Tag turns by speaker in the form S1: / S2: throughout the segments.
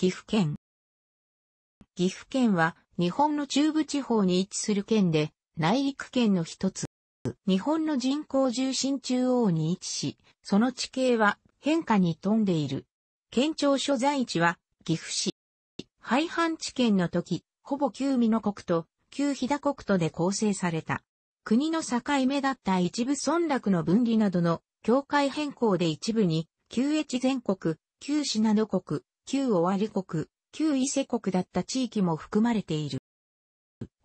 S1: 岐阜県。岐阜県は日本の中部地方に位置する県で内陸県の一つ。日本の人口重心中央に位置し、その地形は変化に富んでいる。県庁所在地は岐阜市。廃藩置県の時、ほぼ旧美濃国と旧飛騨国とで構成された。国の境目だった一部村落の分離などの境界変更で一部に、旧越全国、旧信濃国、旧尾張国、旧伊勢国だった地域も含まれている。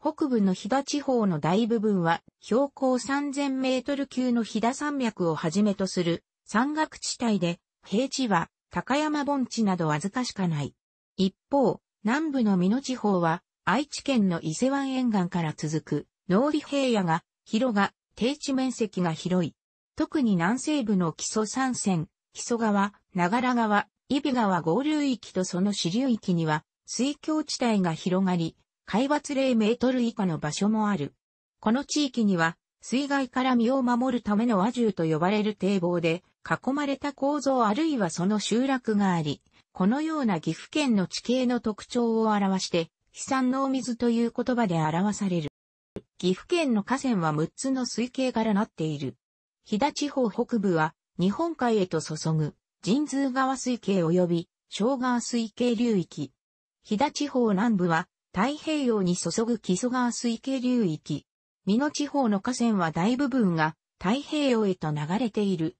S1: 北部の飛騨地方の大部分は標高3000メートル級の飛騨山脈をはじめとする山岳地帯で、平地は高山盆地などわずかしかない。一方、南部の美濃地方は愛知県の伊勢湾沿岸から続く農利平野が広が低地面積が広い。特に南西部の木曽山線、木曽川、長良川、伊比川合流域とその支流域には、水境地帯が広がり、海抜0メートル以下の場所もある。この地域には、水害から身を守るための和獣と呼ばれる堤防で、囲まれた構造あるいはその集落があり、このような岐阜県の地形の特徴を表して、悲惨の水という言葉で表される。岐阜県の河川は6つの水系からなっている。飛騨地方北部は日本海へと注ぐ。神通川水系及び小川水系流域。飛騨地方南部は太平洋に注ぐ木曽川水系流域。美濃地方の河川は大部分が太平洋へと流れている。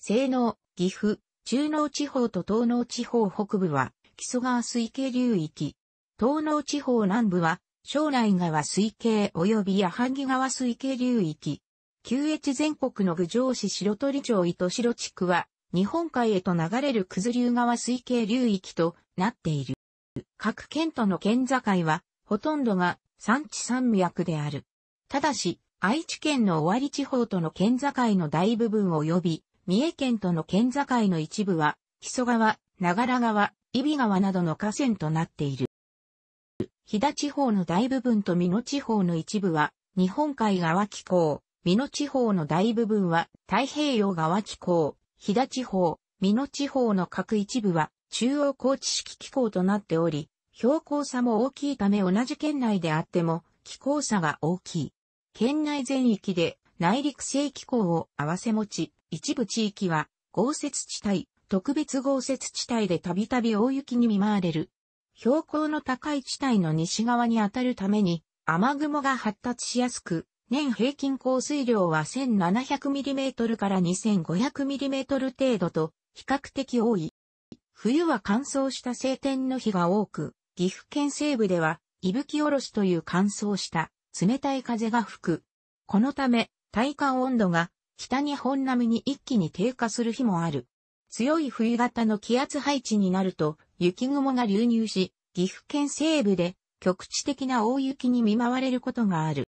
S1: 西濃、岐阜、中濃地方と東濃地方北部は木曽川水系流域。東濃地方南部は庄内川水系及び矢作川水系流域。旧越全国の郡上市白鳥町糸白地区は日本海へと流れる九頭竜川水系流域となっている。各県との県境は、ほとんどが山地山脈である。ただし、愛知県の尾張地方との県境の大部分及び、三重県との県境の一部は、木曽川、長良川、揖斐川などの河川となっている。飛騨地方の大部分と美濃地方の一部は、日本海側気候、美濃地方の大部分は太平洋側気候、飛騨地方、美濃地方の各一部は中央高知式気候となっており、標高差も大きいため同じ県内であっても気候差が大きい。県内全域で内陸性気候を合せ持ち、一部地域は豪雪地帯、特別豪雪地帯でたびたび大雪に見舞われる。標高の高い地帯の西側に当たるために雨雲が発達しやすく、年平均降水量は 1700mm から 2500mm 程度と比較的多い。冬は乾燥した晴天の日が多く、岐阜県西部では、いぶきおろしという乾燥した冷たい風が吹く。このため、体感温度が北日本並みに一気に低下する日もある。強い冬型の気圧配置になると雪雲が流入し、岐阜県西部で局地的な大雪に見舞われることがある。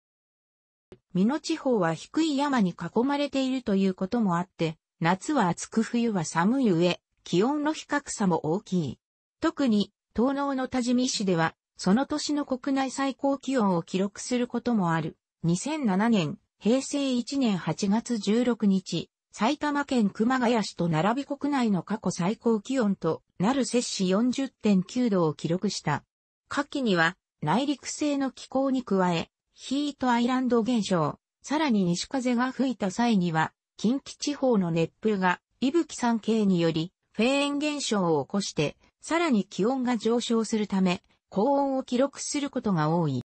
S1: 美濃地方は低い山に囲まれているということもあって、夏は暑く冬は寒い上、気温の比較差も大きい。特に、東農の多治見市では、その年の国内最高気温を記録することもある。2007年、平成1年8月16日、埼玉県熊谷市と並び国内の過去最高気温となる摂氏40.9度を記録した。夏季には内陸性の気候に加え、ヒートアイランド現象、さらに西風が吹いた際には、近畿地方の熱風が、伊吹山系により、フェーン現象を起こして、さらに気温が上昇するため、高温を記録することが多い。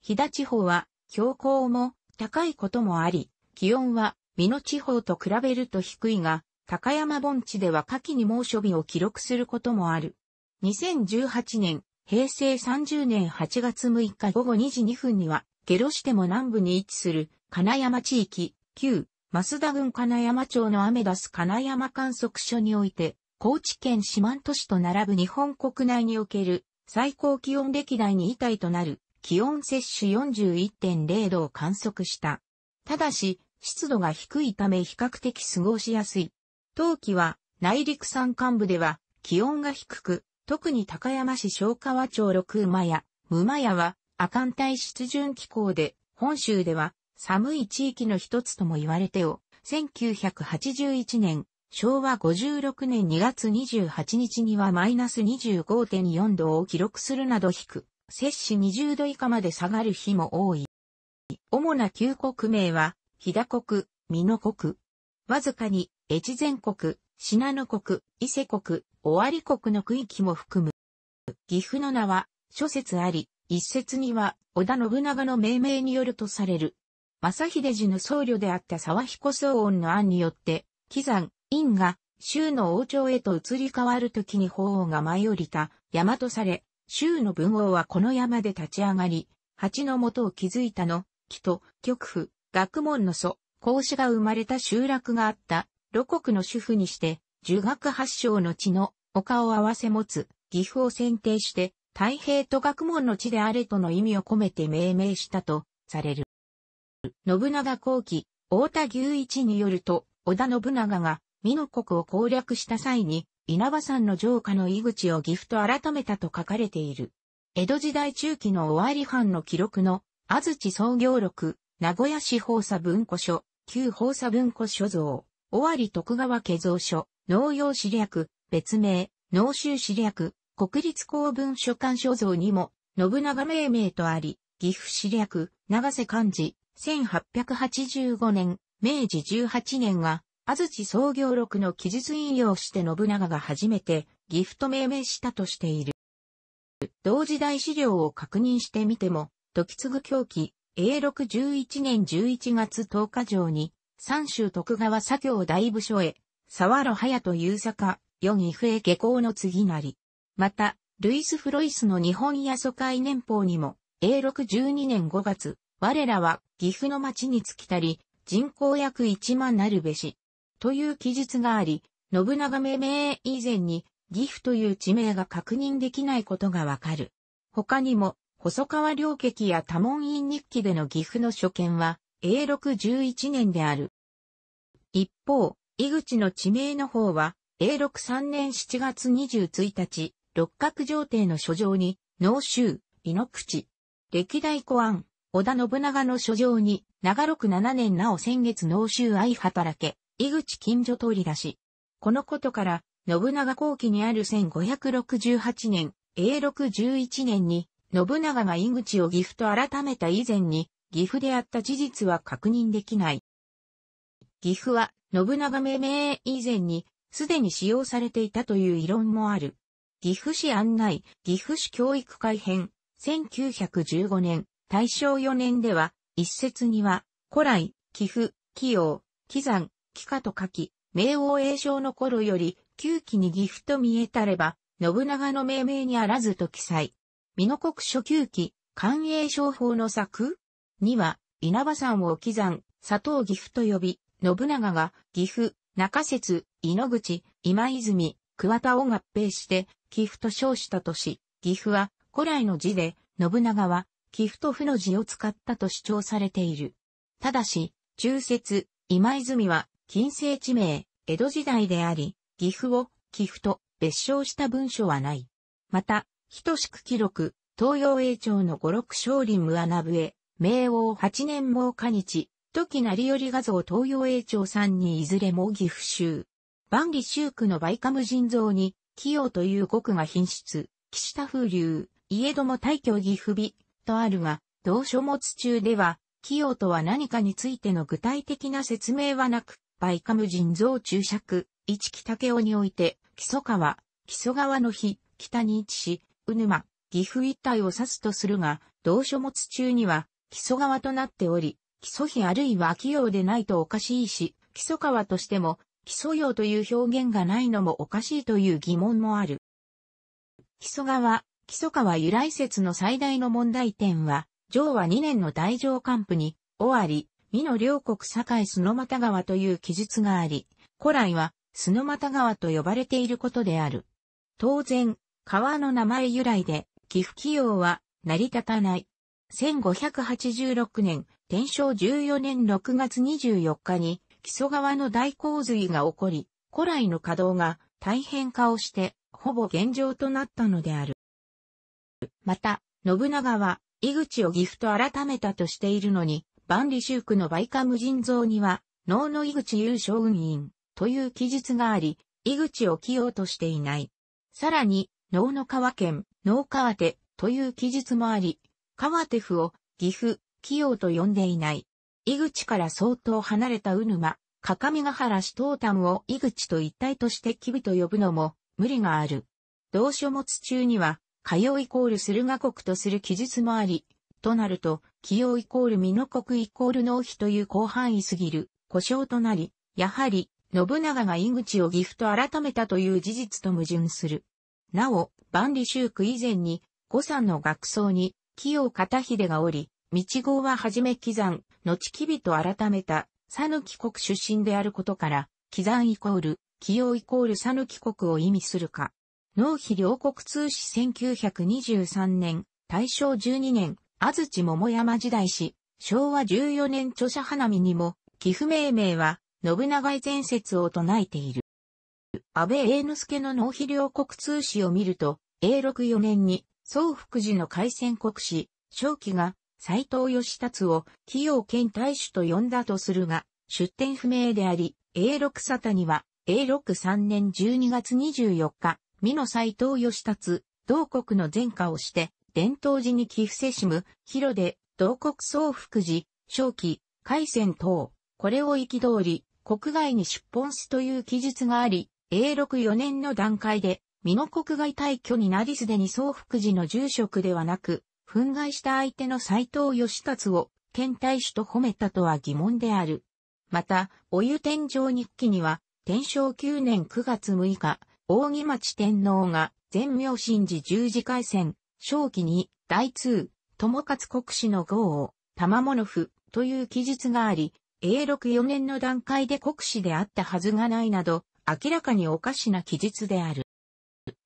S1: 飛騨地方は、標高も高いこともあり、気温は、美濃地方と比べると低いが、高山盆地では夏季に猛暑日を記録することもある。2018年、平成30年8月6日午後2時2分には、下呂市でも南部に位置する金山地域、旧、増田郡金山町のアメダス金山観測所において、高知県四万都市と並ぶ日本国内における最高気温歴代に位体となる気温摂取41.0度を観測した。ただし、湿度が低いため比較的過ごしやすい。冬季は内陸山間部では気温が低く、特に高山市小川町六馬や、馬屋は阿寒帯湿潤気候で、本州では寒い地域の一つとも言われてを、1981年、昭和56年2月28日にはマイナス25.4度を記録するなど低く、摂氏20度以下まで下がる日も多い。主な旧国名は、日田国、美濃国。わずかに、越前国、信濃国、伊勢国、尾張国の区域も含む。岐阜の名は、諸説あり、一説には、織田信長の命名によるとされる。正秀寺の僧侶であった沢彦宗恩の案によって、貴山、院が、州の王朝へと移り変わる時に法王が舞い降りた山とされ、州の文王はこの山で立ち上がり、蜂の元を築いたの、木と、極府、学問の祖、孔子が生まれた集落があった、露国の主婦にして、儒学発祥の地の丘を合わせ持つ、岐阜を選定して、太平と学問の地であれとの意味を込めて命名したとされる。信長後期、大田牛一によると、織田信長が美濃国を攻略した際に、稲葉山の城下の井口を岐阜と改めたと書かれている。江戸時代中期の尾張藩の記録の、安土創業録、名古屋市放佐文庫書、旧放佐文庫所蔵、尾張徳川家蔵書、農業史略、別名、農州史略、国立公文書館所蔵にも、信長命名とあり、岐阜市略、長瀬漢字、1885年、明治18年が、安土創業録の記述引用して信長が初めて、岐阜と命名したとしている。同時代資料を確認してみても、時ぐ狂気、A611 年11月10日上に、三州徳川左京大部署へ、沢路隼と遊坂、四岐府へ下校の次なり。また、ルイス・フロイスの日本野疎会年報にも、A612 年5月、我らは岐阜の町に着きたり、人口約1万なるべし、という記述があり、信長命名以前に、岐阜という地名が確認できないことがわかる。他にも、細川良劇や多門院日記での岐阜の所見は、A611 年である。一方、井口の地名の方は、A63 年7月21日、六角上帝の書状に、脳州、井の口。歴代古安、織田信長の書状に、長六七年なお先月脳州相働け、井口近所通り出し。このことから、信長後期にある1568年、永禄11年に、信長が井口を岐阜と改めた以前に、岐阜であった事実は確認できない。岐阜は、信長命名以前に、すでに使用されていたという異論もある。岐阜市案内、岐阜市教育改編、1915年、大正4年では、一説には、古来、岐阜、紀陽、紀山、紀下と書き、明王栄章の頃より、旧期に岐阜と見えたれば、信長の命名にあらずと記載。美濃国初級期、官栄商法の作には、稲葉山を紀山、佐藤岐阜と呼び、信長が岐阜、中説、井野口、今泉、桑田を合併して、岐阜と称した都市、岐阜は古来の字で、信長は岐阜と負の字を使ったと主張されている。ただし、中説、今泉は近世地名、江戸時代であり、岐阜を岐阜と別称した文書はない。また、等しく記録、東洋英朝の五六少林無穴笛、明王八年猛下日、時成り画像東洋英朝さんにいずれも岐阜州。万里州区のバイカム人像に、器用という語句が品質、岸田風流、家ども大挙岐阜美、とあるが、同書物中では、器用とは何かについての具体的な説明はなく、バイカム人造注釈、一木京雄において、木曽川、木曽川の日、北に位置し、うぬま、岐阜一帯を指すとするが、同書物中には、木曽川となっており、木曽日あるいは器用でないとおかしいし、木曽川としても、基礎用という表現がないのもおかしいという疑問もある。基礎川、基礎川由来説の最大の問題点は、上和2年の大乗官府に、尾張、美の両国境砂又川という記述があり、古来は砂又川と呼ばれていることである。当然、川の名前由来で、寄付起用は成り立たない。1586年、天正14年6月24日に、木曽川の大洪水が起こり、古来の稼働が大変化をして、ほぼ現状となったのである。また、信長は、井口を岐阜と改めたとしているのに、万里修区の梅花無尽蔵には、能の井口優勝運員という記述があり、井口を起用としていない。さらに、能の川県、能川手という記述もあり、川手府を岐阜、起用と呼んでいない。井口から相当離れた鵜沼、各務原市東端を井口と一体としてキ備と呼ぶのも無理がある。同書物中には、火曜イコール駿河国とする記述もあり、となると、起用イコール美濃国イコール納費という広範囲すぎる故障となり、やはり、信長が井口を岐阜と改めたという事実と矛盾する。なお、万里修区以前に、五山の学僧に、清片秀がおり、道号ははじめ刻山、後きびと改めた、サヌキ国出身であることから、キザイコール、起用イコールサヌキ国を意味するか。農費両国通史1923年、大正12年、安土桃山時代史、昭和14年著者花見にも、寄付命名は、信長以前説を唱えている。安倍栄之助の農費両国通史を見ると、永禄4年に、総福寺の海戦国史、正規が、斎藤義達を企業兼大使と呼んだとするが、出典不明であり、A6 沙汰には、A63 年12月24日、美の斎藤義達、同国の前科をして、伝統寺に寄付せしむ、広で、同国総福寺、正規、海鮮等、これを通り、国外に出奔すという記述があり、A64 年の段階で、美濃国外退去になりすでに総福寺の住職ではなく、憤慨した相手の斎藤義達を、県大使と褒めたとは疑問である。また、お湯天上日記には、天正9年9月6日、大木町天皇が、全明神寺十字海戦、正期に、大通、友勝国士の号を、玉物府、という記述があり、永禄四年の段階で国士であったはずがないなど、明らかにおかしな記述である。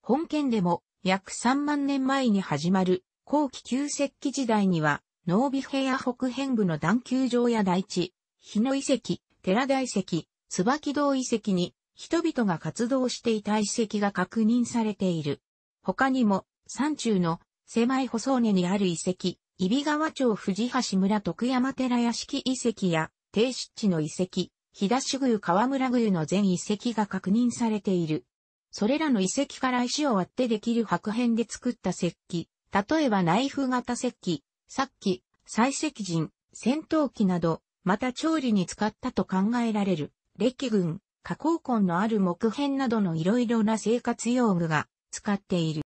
S1: 本件でも、約三万年前に始まる後期旧石器時代には、濃尾平野北辺部の段丘場や大地、日野遺跡、寺大遺跡、椿堂遺跡に、人々が活動していた遺跡が確認されている。他にも、山中の狭い細根にある遺跡、伊比川町藤橋村徳山寺屋敷遺跡や、低湿地の遺跡、日田市宮河村宮の全遺跡が確認されている。それらの遺跡から石を割ってできる白片で作った石器、例えばナイフ型石器、殺器、採石陣、戦闘機など、また調理に使ったと考えられる、歴軍、加工根のある木片などの色々な生活用具が使っている。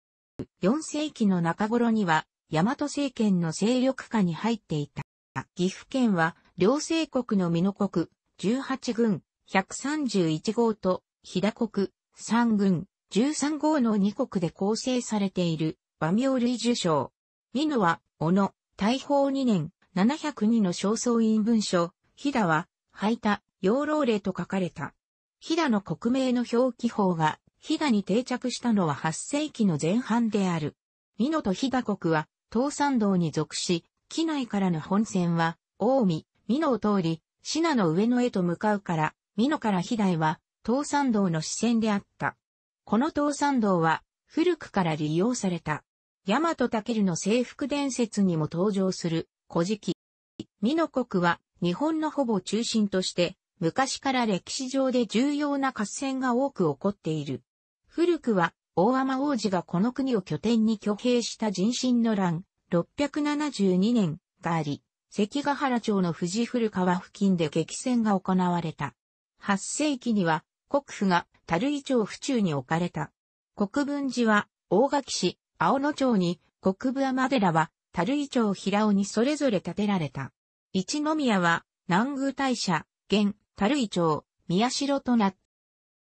S1: 4世紀の中頃には、大和政権の勢力下に入っていた。岐阜県は、両政国の美濃国、18軍、131号と、飛騨国、3軍、13号の2国で構成されている和名類受賞。美濃は、小野、大宝2年、702の正倉院文書、飛騨は、ハイタ、養老令と書かれた。飛騨の国名の表記法が、飛騨に定着したのは8世紀の前半である。美濃と飛騨国は、東山道に属し、機内からの本線は、大見、美濃を通り、信の上野へと向かうから、美濃から飛騨は、東山道の支線であった。この東山道は、古くから利用された。ヤマトタケルの征服伝説にも登場する、古事記。美濃国は、日本のほぼ中心として、昔から歴史上で重要な合戦が多く起こっている。古くは、大天王子がこの国を拠点に挙兵した人心の乱、672年があり、関ヶ原町の富士古川付近で激戦が行われた。8世紀には、国府が樽井町府中に置かれた。国分寺は、大垣市、青野町に、国部天寺は、樽井町平尾にそれぞれ建てられた。一宮は、南宮大社、現、樽井町、宮代となっ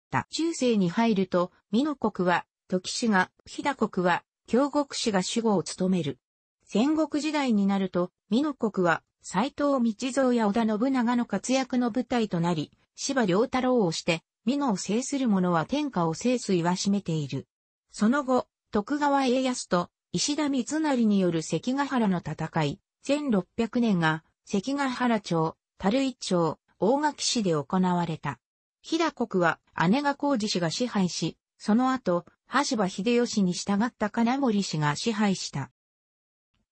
S1: た。中世に入ると、美濃国は、時氏が、飛騨国は、京国氏が主語を務める。戦国時代になると、美濃国は、斎藤道蔵や織田信長の活躍の舞台となり、芝良太郎をして、美濃を制する者は天下を制すいは占めている。その後、徳川家康と石田三成による関ヶ原の戦い、1600年が関ヶ原町、樽井町、大垣市で行われた。飛騨国は姉が孝治氏が支配し、その後、橋場秀吉に従った金森氏が支配した。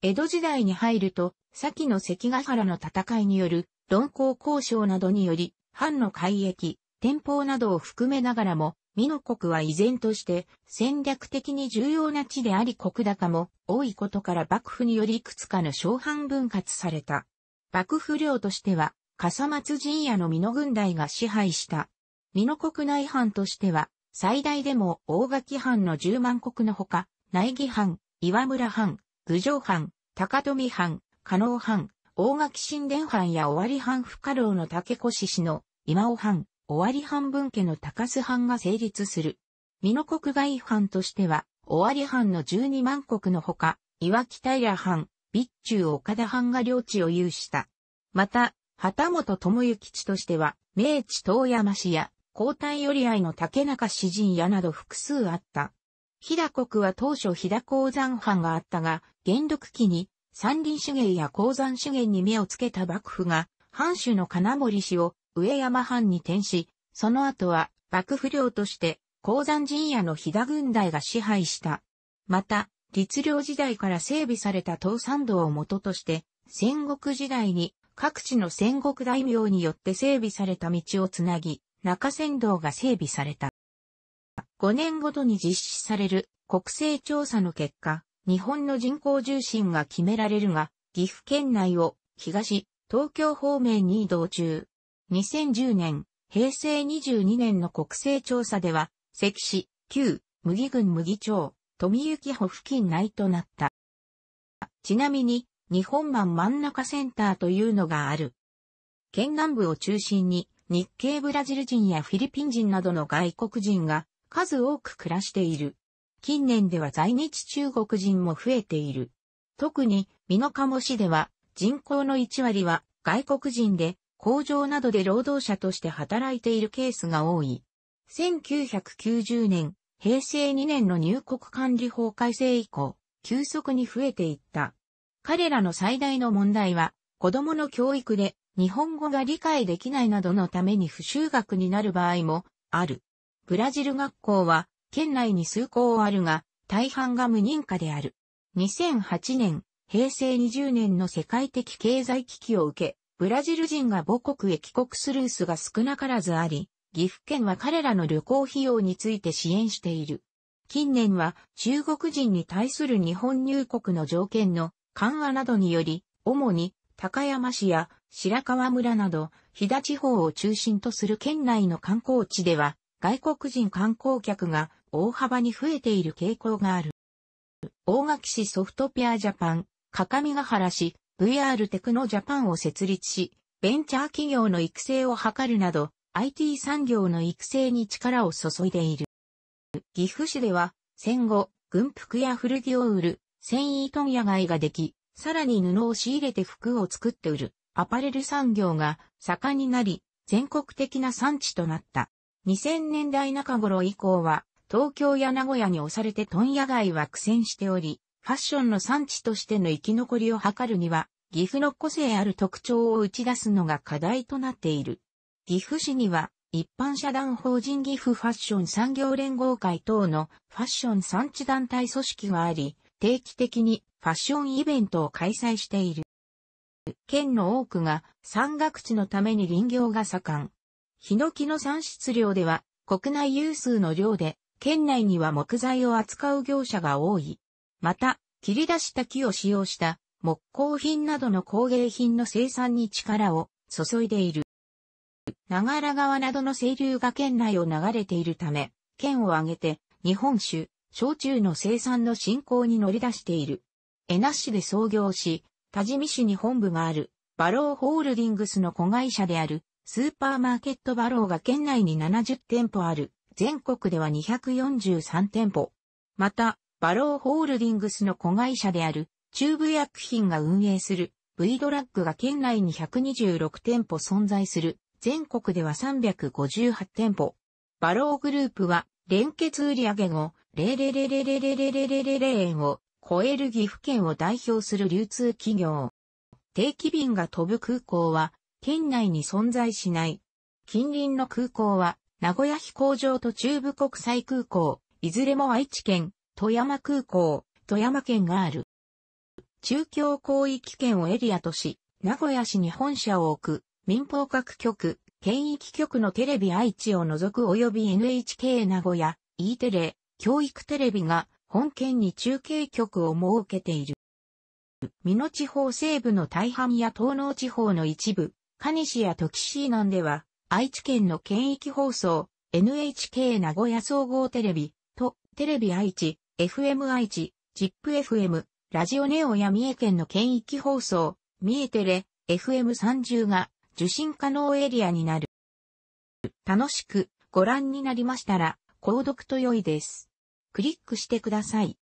S1: 江戸時代に入ると、先の関ヶ原の戦いによる論功交渉などにより、藩の海域、天保などを含めながらも、美濃国は依然として戦略的に重要な地であり国高も多いことから幕府によりいくつかの小藩分割された。幕府領としては、笠松陣屋の美濃軍隊が支配した。美濃国内藩としては、最大でも大垣藩の十万国のほか、内義藩、岩村藩、郡上藩、高富藩、加納藩、大垣神殿藩や尾張藩深老の竹越氏の今尾藩、尾張藩分家の高須藩が成立する。美濃国外藩としては、尾張藩の十二万国のほか、岩木平藩、備中岡田藩が領地を有した。また、旗本智之地としては、明治遠山氏や、交代寄りの竹中詩人屋など複数あった。飛騨国は当初飛騨鉱山藩があったが、元禄期に山林資源や鉱山資源に目をつけた幕府が、藩主の金森氏を上山藩に転し、その後は幕府領として鉱山陣屋の飛騨軍隊が支配した。また、律令時代から整備された東山道を元として、戦国時代に各地の戦国大名によって整備された道をつなぎ、中山道が整備された。5年ごとに実施される国勢調査の結果、日本の人口重心が決められるが、岐阜県内を東、東京方面に移動中、2010年、平成22年の国勢調査では、関市、旧、麦郡麦町、富幸保付近内となった。ちなみに、日本版真ん中センターというのがある。県南部を中心に、日系ブラジル人やフィリピン人などの外国人が数多く暮らしている。近年では在日中国人も増えている。特に、美濃加茂市では人口の1割は外国人で、工場などで労働者として働いているケースが多い。1990年、平成2年の入国管理法改正以降、急速に増えていった。彼らの最大の問題は、子供の教育で日本語が理解できないなどのために不修学になる場合もある。ブラジル学校は県内に数校あるが、大半が無認可である。2008年、平成20年の世界的経済危機を受け、ブラジル人が母国へ帰国する数が少なからずあり、岐阜県は彼らの旅行費用について支援している。近年は中国人に対する日本入国の条件の緩和などにより、主に高山市や白川村など、飛騨地方を中心とする県内の観光地では、外国人観光客が大幅に増えている傾向がある。大垣市ソフトペアジャパン、各務原市、VR テクノジャパンを設立し、ベンチャー企業の育成を図るなど、IT 産業の育成に力を注いでいる。岐阜市では、戦後、軍服や古着を売る、繊維問屋街ができ、さらに布を仕入れて服を作って売る、アパレル産業が盛んになり、全国的な産地となった。2000年代中頃以降は、東京や名古屋に押されて問屋街は苦戦しており、ファッションの産地としての生き残りを図るには、岐阜の個性ある特徴を打ち出すのが課題となっている。岐阜市には、一般社団法人岐阜ファッション産業連合会等のファッション産地団体組織があり、定期的にファッションイベントを開催している。県の多くが山岳地のために林業が盛ん。ヒノキの産出量では国内有数の量で、県内には木材を扱う業者が多い。また、切り出した木を使用した木工品などの工芸品の生産に力を注いでいる。長良川などの清流が県内を流れているため、県を挙げて日本酒、焼酎の生産の振興に乗り出している。江那市で創業し、多治見市に本部がある、バローホールディングスの子会社である、スーパーマーケットバローが県内に70店舗ある、全国では243店舗。また、バローホールディングスの子会社である、中部薬品が運営する、V ドラッグが県内に126店舗存在する、全国では358店舗。バローグループは、連結売上後、レレレレレレレ円を超える岐阜県を代表する流通企業。定期便が飛ぶ空港は、県内に存在しない。近隣の空港は、名古屋飛行場と中部国際空港、いずれも愛知県、富山空港、富山県がある。中京広域圏をエリアとし、名古屋市に本社を置く、民放各局、県域局のテレビ愛知を除く及び NHK 名古屋、E テレ、教育テレビが本県に中継局を設けている。美濃地方西部の大半や東農地方の一部、蟹市や時市南では、愛知県の県域放送、NHK 名古屋総合テレビ、と、テレビ愛知、FMI 知、ZIPFM、ラジオネオや三重県の県域放送、三重テレ、FM30 が受信可能エリアになる。楽しくご覧になりましたら、購読と良いです。クリックしてください。